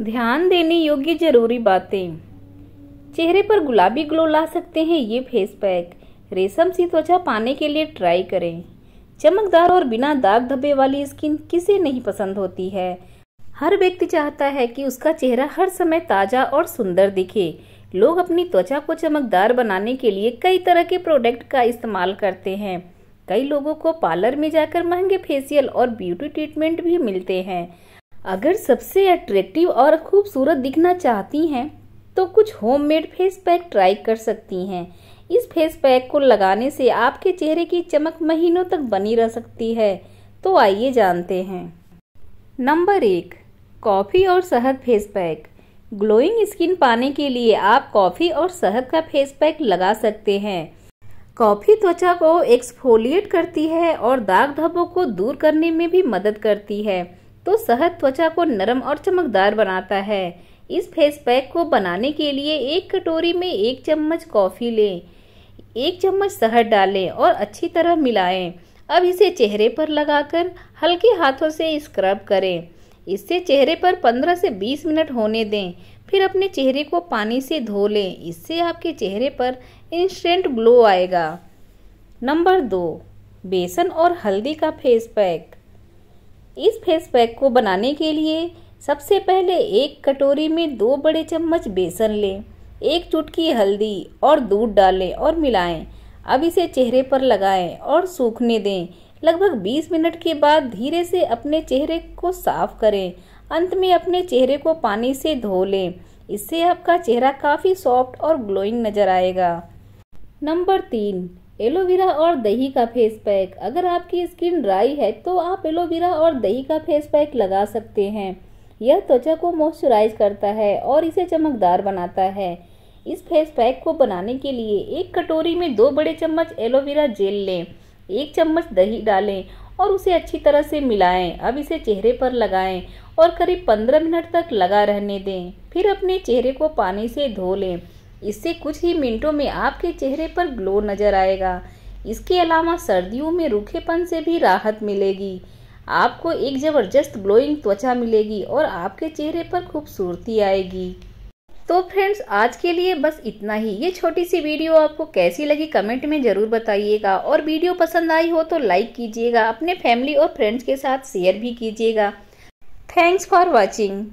ध्यान देने योग्य जरूरी बातें चेहरे पर गुलाबी ग्लो ला सकते हैं ये फेस पैक रेशम सी त्वचा पाने के लिए ट्राई करें चमकदार और बिना दाग धब्बे वाली स्किन किसे नहीं पसंद होती है हर व्यक्ति चाहता है कि उसका चेहरा हर समय ताज़ा और सुंदर दिखे लोग अपनी त्वचा को चमकदार बनाने के लिए कई तरह के प्रोडक्ट का इस्तेमाल करते हैं कई लोगों को पार्लर में जाकर महंगे फेसियल और ब्यूटी ट्रीटमेंट भी मिलते हैं अगर सबसे अट्रैक्टिव और खूबसूरत दिखना चाहती हैं तो कुछ होममेड फेस पैक ट्राई कर सकती हैं इस फेस पैक को लगाने से आपके चेहरे की चमक महीनों तक बनी रह सकती है तो आइए जानते हैं नंबर एक कॉफ़ी और शहद फेस पैक ग्लोइंग स्किन पाने के लिए आप कॉफ़ी और शहद का फेस पैक लगा सकते हैं कॉफ़ी त्वचा को एक्सफोलिएट करती है और दाग धब्बों को दूर करने में भी मदद करती है तो शहद त्वचा को नरम और चमकदार बनाता है इस फेस पैक को बनाने के लिए एक कटोरी में एक चम्मच कॉफ़ी लें एक चम्मच शहद डालें और अच्छी तरह मिलाएं अब इसे चेहरे पर लगाकर हल्के हाथों से स्क्रब करें इससे चेहरे पर 15 से 20 मिनट होने दें फिर अपने चेहरे को पानी से धो लें इससे आपके चेहरे पर इंस्टेंट ग्लो आएगा नंबर दो बेसन और हल्दी का फेस पैक इस फेस पैक को बनाने के लिए सबसे पहले एक कटोरी में दो बड़े चम्मच बेसन लें एक चुटकी हल्दी और दूध डालें और मिलाएं अब इसे चेहरे पर लगाएं और सूखने दें लगभग 20 मिनट के बाद धीरे से अपने चेहरे को साफ करें अंत में अपने चेहरे को पानी से धो लें इससे आपका चेहरा काफ़ी सॉफ्ट और ग्लोइंग नज़र आएगा नंबर तीन एलोवेरा और दही का फेस पैक अगर आपकी स्किन ड्राई है तो आप एलोवेरा और दही का फेस पैक लगा सकते हैं यह त्वचा को मॉइस्चराइज करता है और इसे चमकदार बनाता है इस फेस पैक को बनाने के लिए एक कटोरी में दो बड़े चम्मच एलोवेरा जेल लें एक चम्मच दही डालें और उसे अच्छी तरह से मिलाएं अब इसे चेहरे पर लगाएं और करीब पंद्रह मिनट तक लगा रहने दें फिर अपने चेहरे को पानी से धो लें इससे कुछ ही मिनटों में आपके चेहरे पर ग्लो नजर आएगा इसके अलावा सर्दियों में रूखेपन से भी राहत मिलेगी आपको एक ज़बरदस्त ग्लोइंग त्वचा मिलेगी और आपके चेहरे पर खूबसूरती आएगी तो फ्रेंड्स आज के लिए बस इतना ही ये छोटी सी वीडियो आपको कैसी लगी कमेंट में ज़रूर बताइएगा और वीडियो पसंद आई हो तो लाइक कीजिएगा अपने फैमिली और फ्रेंड्स के साथ शेयर भी कीजिएगा थैंक्स फॉर वॉचिंग